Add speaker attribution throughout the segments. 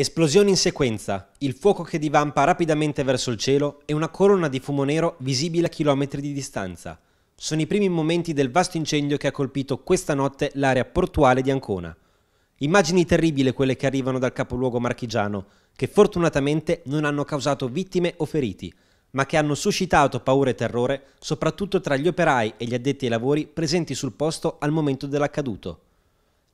Speaker 1: Esplosioni in sequenza, il fuoco che divampa rapidamente verso il cielo e una corona di fumo nero visibile a chilometri di distanza. Sono i primi momenti del vasto incendio che ha colpito questa notte l'area portuale di Ancona. Immagini terribili quelle che arrivano dal capoluogo marchigiano, che fortunatamente non hanno causato vittime o feriti, ma che hanno suscitato paura e terrore soprattutto tra gli operai e gli addetti ai lavori presenti sul posto al momento dell'accaduto.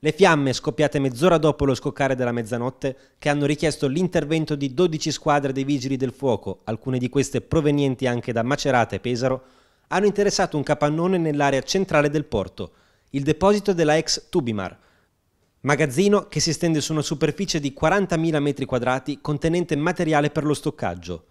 Speaker 1: Le fiamme, scoppiate mezz'ora dopo lo scoccare della mezzanotte, che hanno richiesto l'intervento di 12 squadre dei vigili del fuoco, alcune di queste provenienti anche da Macerata e Pesaro, hanno interessato un capannone nell'area centrale del porto, il deposito della ex Tubimar, magazzino che si estende su una superficie di 40.000 m2 contenente materiale per lo stoccaggio.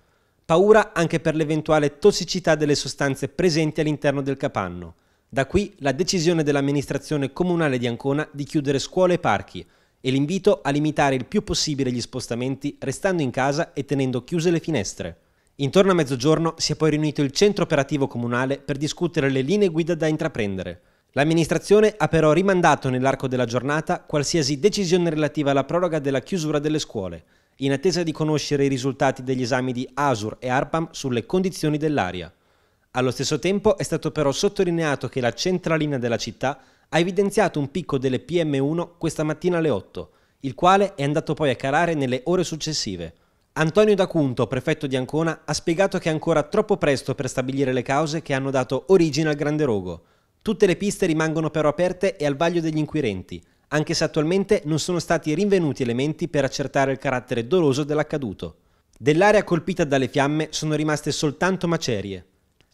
Speaker 1: Paura anche per l'eventuale tossicità delle sostanze presenti all'interno del capanno. Da qui la decisione dell'amministrazione comunale di Ancona di chiudere scuole e parchi e l'invito a limitare il più possibile gli spostamenti restando in casa e tenendo chiuse le finestre. Intorno a mezzogiorno si è poi riunito il centro operativo comunale per discutere le linee guida da intraprendere. L'amministrazione ha però rimandato nell'arco della giornata qualsiasi decisione relativa alla proroga della chiusura delle scuole, in attesa di conoscere i risultati degli esami di ASUR e ARPAM sulle condizioni dell'aria. Allo stesso tempo è stato però sottolineato che la centralina della città ha evidenziato un picco delle PM1 questa mattina alle 8, il quale è andato poi a calare nelle ore successive. Antonio D'Acunto, prefetto di Ancona, ha spiegato che è ancora troppo presto per stabilire le cause che hanno dato origine al grande rogo. Tutte le piste rimangono però aperte e al vaglio degli inquirenti, anche se attualmente non sono stati rinvenuti elementi per accertare il carattere doloso dell'accaduto. Dell'area colpita dalle fiamme sono rimaste soltanto macerie.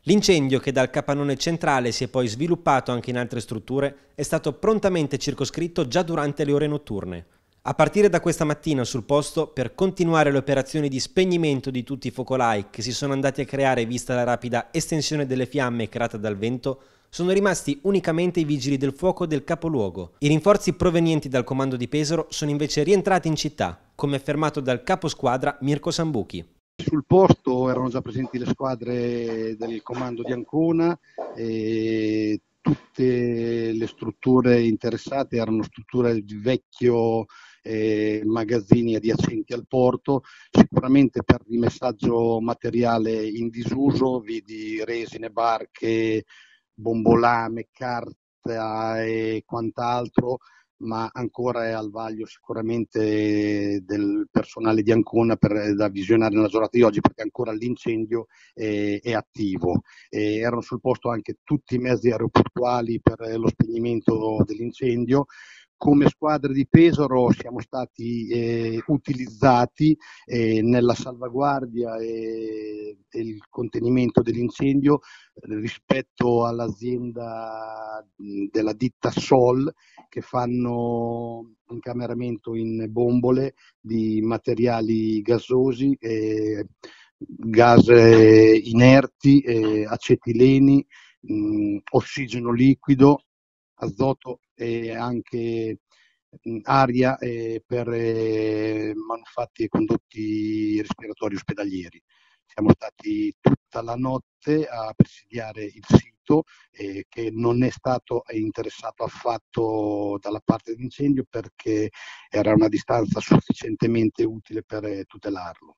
Speaker 1: L'incendio, che dal capannone centrale si è poi sviluppato anche in altre strutture, è stato prontamente circoscritto già durante le ore notturne. A partire da questa mattina sul posto, per continuare le operazioni di spegnimento di tutti i focolai che si sono andati a creare vista la rapida estensione delle fiamme creata dal vento, sono rimasti unicamente i vigili del fuoco del capoluogo. I rinforzi provenienti dal comando di Pesaro sono invece rientrati in città, come affermato dal caposquadra Mirko Sambuchi.
Speaker 2: Sul posto erano già presenti le squadre del comando di Ancona, e tutte le strutture interessate erano strutture di vecchio eh, magazzini adiacenti al porto, sicuramente per il messaggio materiale in disuso, vedi resine, barche, bombolame, carta ah, e quant'altro ma ancora è al vaglio sicuramente del personale di Ancona per, eh, da visionare nella giornata di oggi perché ancora l'incendio è, è attivo. E erano sul posto anche tutti i mezzi aeroportuali per eh, lo spegnimento dell'incendio come squadra di Pesaro siamo stati eh, utilizzati eh, nella salvaguardia e, e, il contenimento dell'incendio eh, rispetto all'azienda della ditta Sol che fanno incameramento in bombole di materiali gasosi. Eh, gas eh, inerti, eh, acetileni, mh, ossigeno liquido azoto e anche aria eh, per eh, manufatti e condotti respiratori ospedalieri. Siamo stati tutta la notte a presidiare il sito eh, che non è stato interessato affatto dalla parte dell'incendio perché era una distanza sufficientemente utile per eh, tutelarlo.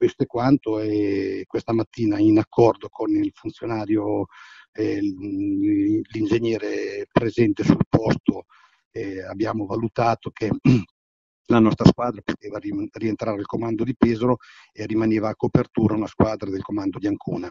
Speaker 2: Questo è quanto e questa mattina in accordo con il funzionario, eh, l'ingegnere presente sul posto, eh, abbiamo valutato che la nostra squadra
Speaker 1: poteva rientrare al comando di Pesaro e rimaneva a copertura una squadra del comando di Ancona.